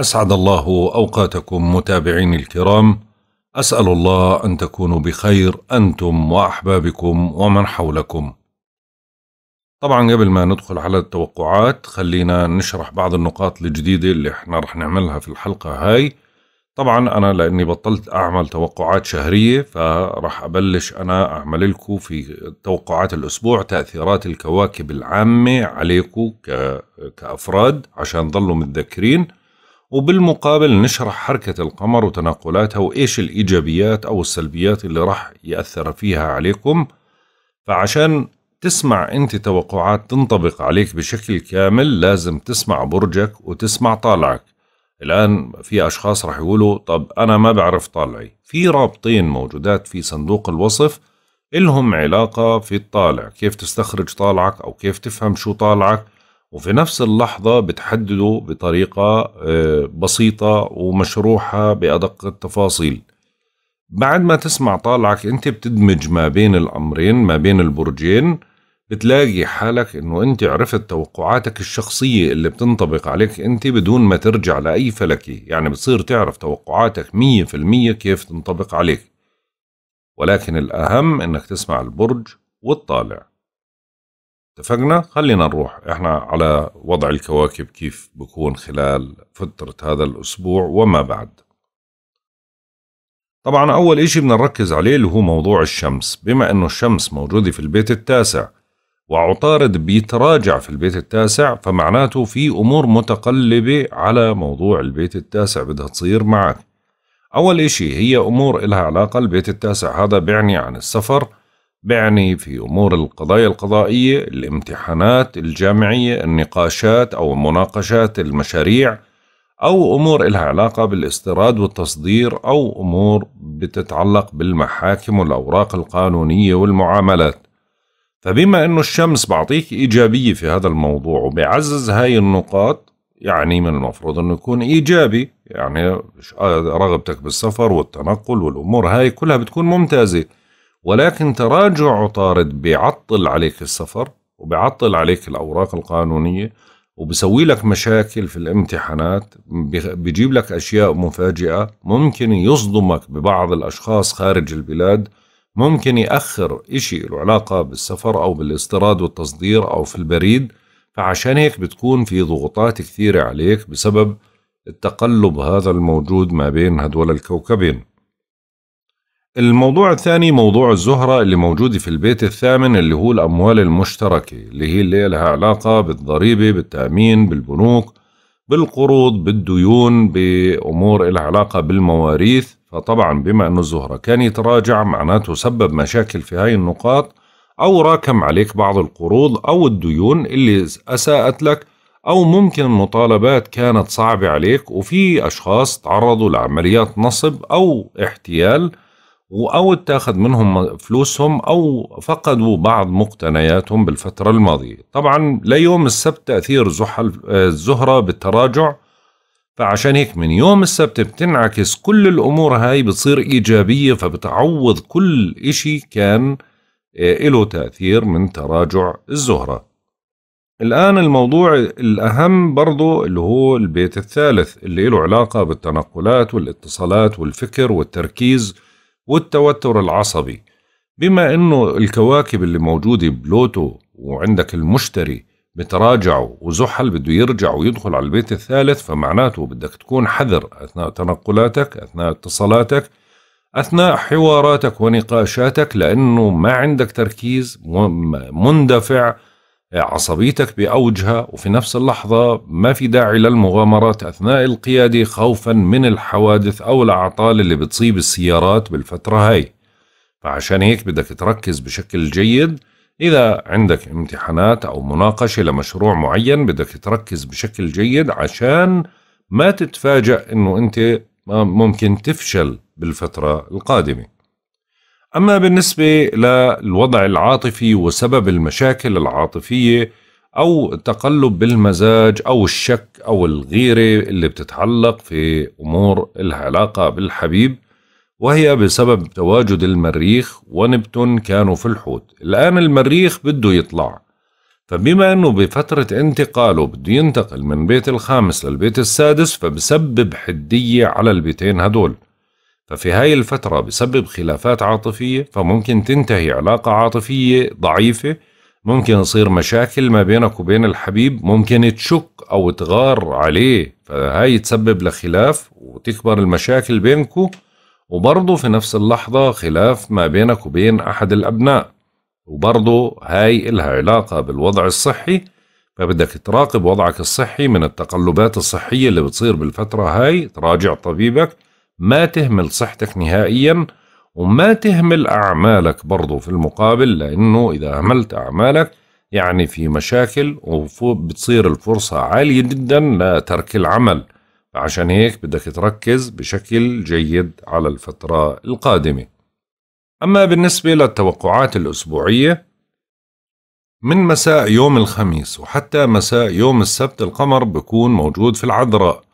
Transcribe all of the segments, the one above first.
أسعد الله أوقاتكم متابعيني الكرام أسأل الله أن تكونوا بخير أنتم وأحبابكم ومن حولكم طبعا قبل ما ندخل على التوقعات خلينا نشرح بعض النقاط الجديدة اللي احنا رح نعملها في الحلقة هاي طبعا أنا لأني بطلت أعمل توقعات شهرية فرح أبلش أنا أعمل لكم في توقعات الأسبوع تأثيرات الكواكب العامة عليكم كأفراد عشان ظلوا متذكرين وبالمقابل نشرح حركة القمر وتنقلاتها وإيش الإيجابيات أو السلبيات اللي راح يأثر فيها عليكم فعشان تسمع أنت توقعات تنطبق عليك بشكل كامل لازم تسمع برجك وتسمع طالعك الآن في أشخاص راح يقولوا طب أنا ما بعرف طالعي في رابطين موجودات في صندوق الوصف إلهم علاقة في الطالع كيف تستخرج طالعك أو كيف تفهم شو طالعك وفي نفس اللحظة بتحدده بطريقة آه، بسيطة ومشروحة بأدق التفاصيل بعد ما تسمع طالعك انت بتدمج ما بين الأمرين ما بين البرجين بتلاقي حالك انه انت عرفت توقعاتك الشخصية اللي بتنطبق عليك انت بدون ما ترجع لأي فلكي يعني بتصير تعرف توقعاتك مية في المية كيف تنطبق عليك ولكن الأهم انك تسمع البرج والطالع اتفقنا خلينا نروح احنا على وضع الكواكب كيف بكون خلال فترة هذا الأسبوع وما بعد طبعا أول إشي بدنا نركز عليه اللي هو موضوع الشمس بما أنه الشمس موجودة في البيت التاسع وعطارد بيتراجع في البيت التاسع فمعناته في أمور متقلبة على موضوع البيت التاسع بدها تصير معك أول إشي هي أمور إلها علاقة البيت التاسع هذا بيعني عن السفر بيعني في أمور القضايا القضائية الامتحانات الجامعية النقاشات أو مناقشات المشاريع أو أمور إلها علاقة بالاستيراد والتصدير أو أمور بتتعلق بالمحاكم والأوراق القانونية والمعاملات فبما أنه الشمس بعطيك إيجابية في هذا الموضوع وبعزز هاي النقاط يعني من المفروض أنه يكون إيجابي يعني رغبتك بالسفر والتنقل والأمور هاي كلها بتكون ممتازة ولكن تراجع عطارد بيعطل عليك السفر وبيعطل عليك الأوراق القانونية وبسوي لك مشاكل في الامتحانات بجيب لك أشياء مفاجئة ممكن يصدمك ببعض الأشخاص خارج البلاد ممكن يأخر إشي له علاقة بالسفر أو بالاستيراد والتصدير أو في البريد فعشان هيك بتكون في ضغوطات كثيرة عليك بسبب التقلب هذا الموجود ما بين هدول الكوكبين الموضوع الثاني موضوع الزهرة اللي موجودة في البيت الثامن اللي هو الأموال المشتركة اللي هي اللي لها علاقة بالضريبة بالتأمين بالبنوك بالقروض بالديون بأمور لها علاقة بالمواريث فطبعا بما أنه الزهرة كان يتراجع معناته سبب مشاكل في هاي النقاط أو راكم عليك بعض القروض أو الديون اللي أساءت لك أو ممكن مطالبات كانت صعبة عليك وفي أشخاص تعرضوا لعمليات نصب أو احتيال أو اتاخذ منهم فلوسهم أو فقدوا بعض مقتنياتهم بالفترة الماضية طبعا ليوم السبت تأثير الزهرة بالتراجع فعشان هيك من يوم السبت بتنعكس كل الأمور هاي بتصير إيجابية فبتعوض كل إشي كان آه، له تأثير من تراجع الزهرة الآن الموضوع الأهم برضو اللي هو البيت الثالث اللي له علاقة بالتنقلات والاتصالات والفكر والتركيز والتوتر العصبي بما انه الكواكب اللي موجوده بلوتو وعندك المشتري بتراجعوا وزحل بده يرجع ويدخل على البيت الثالث فمعناته بدك تكون حذر اثناء تنقلاتك اثناء اتصالاتك اثناء حواراتك ونقاشاتك لانه ما عندك تركيز مندفع عصبيتك بأوجها وفي نفس اللحظة ما في داعي للمغامرات أثناء القيادة خوفا من الحوادث أو الأعطال اللي بتصيب السيارات بالفترة هاي فعشان هيك بدك تركز بشكل جيد إذا عندك امتحانات أو مناقشة لمشروع معين بدك تركز بشكل جيد عشان ما تتفاجأ إنه أنت ممكن تفشل بالفترة القادمة أما بالنسبة للوضع العاطفي وسبب المشاكل العاطفية أو تقلب بالمزاج أو الشك أو الغيرة اللي بتتعلق في أمور العلاقة بالحبيب وهي بسبب تواجد المريخ ونبتون كانوا في الحوت الآن المريخ بده يطلع فبما أنه بفترة انتقاله بده ينتقل من بيت الخامس للبيت السادس فبسبب حدية على البيتين هدول ففي هاي الفترة بسبب خلافات عاطفية فممكن تنتهي علاقة عاطفية ضعيفة ممكن يصير مشاكل ما بينك وبين الحبيب ممكن تشك أو تغار عليه فهاي تسبب لخلاف وتكبر المشاكل بينكو وبرضو في نفس اللحظة خلاف ما بينك وبين أحد الأبناء وبرضو هاي إلها علاقة بالوضع الصحي فبدك تراقب وضعك الصحي من التقلبات الصحية اللي بتصير بالفترة هاي تراجع طبيبك ما تهمل صحتك نهائيا وما تهمل أعمالك برضو في المقابل لأنه إذا أهملت أعمالك يعني في مشاكل وبتصير الفرصة عالية جدا لترك العمل عشان هيك بدك تركز بشكل جيد على الفترة القادمة أما بالنسبة للتوقعات الأسبوعية من مساء يوم الخميس وحتى مساء يوم السبت القمر بكون موجود في العذراء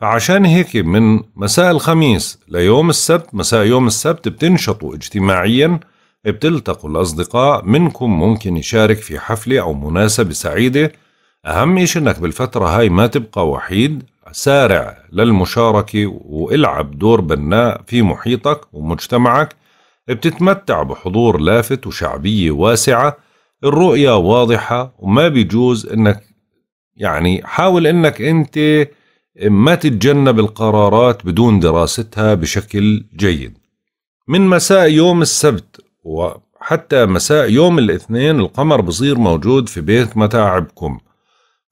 فعشان هيك من مساء الخميس ليوم السبت مساء يوم السبت بتنشطوا اجتماعيا بتلتقوا الأصدقاء منكم ممكن يشارك في حفلة أو مناسبة سعيدة أهم إشي أنك بالفترة هاي ما تبقى وحيد سارع للمشاركة والعب دور بناء في محيطك ومجتمعك بتتمتع بحضور لافت وشعبية واسعة الرؤية واضحة وما بيجوز أنك يعني حاول أنك أنت ما تتجنب القرارات بدون دراستها بشكل جيد من مساء يوم السبت وحتى مساء يوم الاثنين القمر بصير موجود في بيت متاعبكم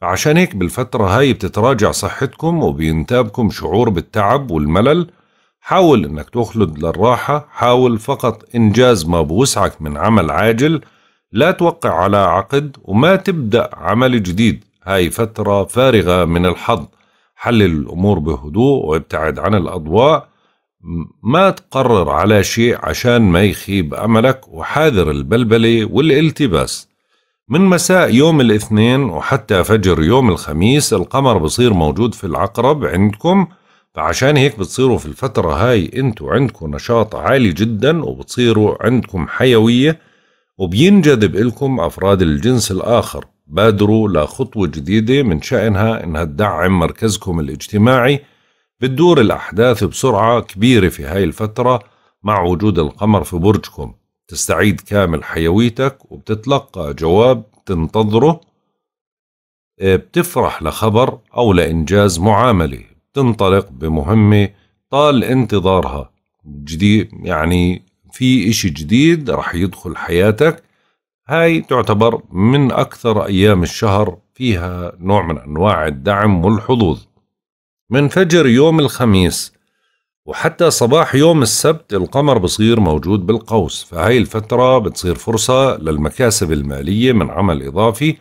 عشان هيك بالفترة هاي بتتراجع صحتكم وبينتابكم شعور بالتعب والملل حاول انك تخلد للراحة حاول فقط انجاز ما بوسعك من عمل عاجل لا توقع على عقد وما تبدأ عمل جديد هاي فترة فارغة من الحظ حل الأمور بهدوء وابتعد عن الأضواء ما تقرر على شيء عشان ما يخيب أملك وحاذر البلبلة والالتباس من مساء يوم الاثنين وحتى فجر يوم الخميس القمر بصير موجود في العقرب عندكم فعشان هيك بتصيروا في الفترة هاي انتوا عندكم نشاط عالي جدا وبتصيروا عندكم حيوية وبينجذب إلكم أفراد الجنس الآخر بادروا لخطوة جديدة من شأنها إنها تدعم مركزكم الاجتماعي بتدور الأحداث بسرعة كبيرة في هاي الفترة مع وجود القمر في برجكم تستعيد كامل حيويتك وبتتلقى جواب تنتظره آه، بتفرح لخبر أو لإنجاز معاملة بتنطلق بمهمة طال انتظارها جديد يعني في إشي جديد رح يدخل حياتك هاي تعتبر من أكثر أيام الشهر فيها نوع من أنواع الدعم والحظوظ من فجر يوم الخميس وحتى صباح يوم السبت القمر بصير موجود بالقوس فهاي الفترة بتصير فرصة للمكاسب المالية من عمل إضافي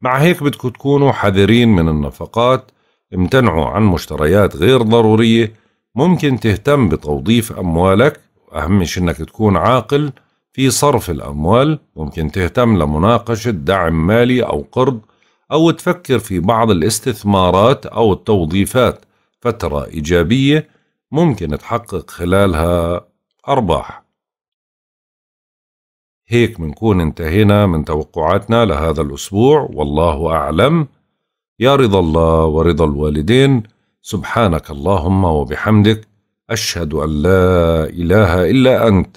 مع هيك بدكم تكونوا حذرين من النفقات امتنعوا عن مشتريات غير ضرورية ممكن تهتم بتوظيف أموالك أهم شيء أنك تكون عاقل في صرف الأموال ممكن تهتم لمناقشة دعم مالي أو قرض أو تفكر في بعض الاستثمارات أو التوظيفات فترة إيجابية ممكن تحقق خلالها أرباح هيك منكون انتهينا من توقعاتنا لهذا الأسبوع والله أعلم يا رضا الله ورضا الوالدين سبحانك اللهم وبحمدك أشهد أن لا إله إلا أنت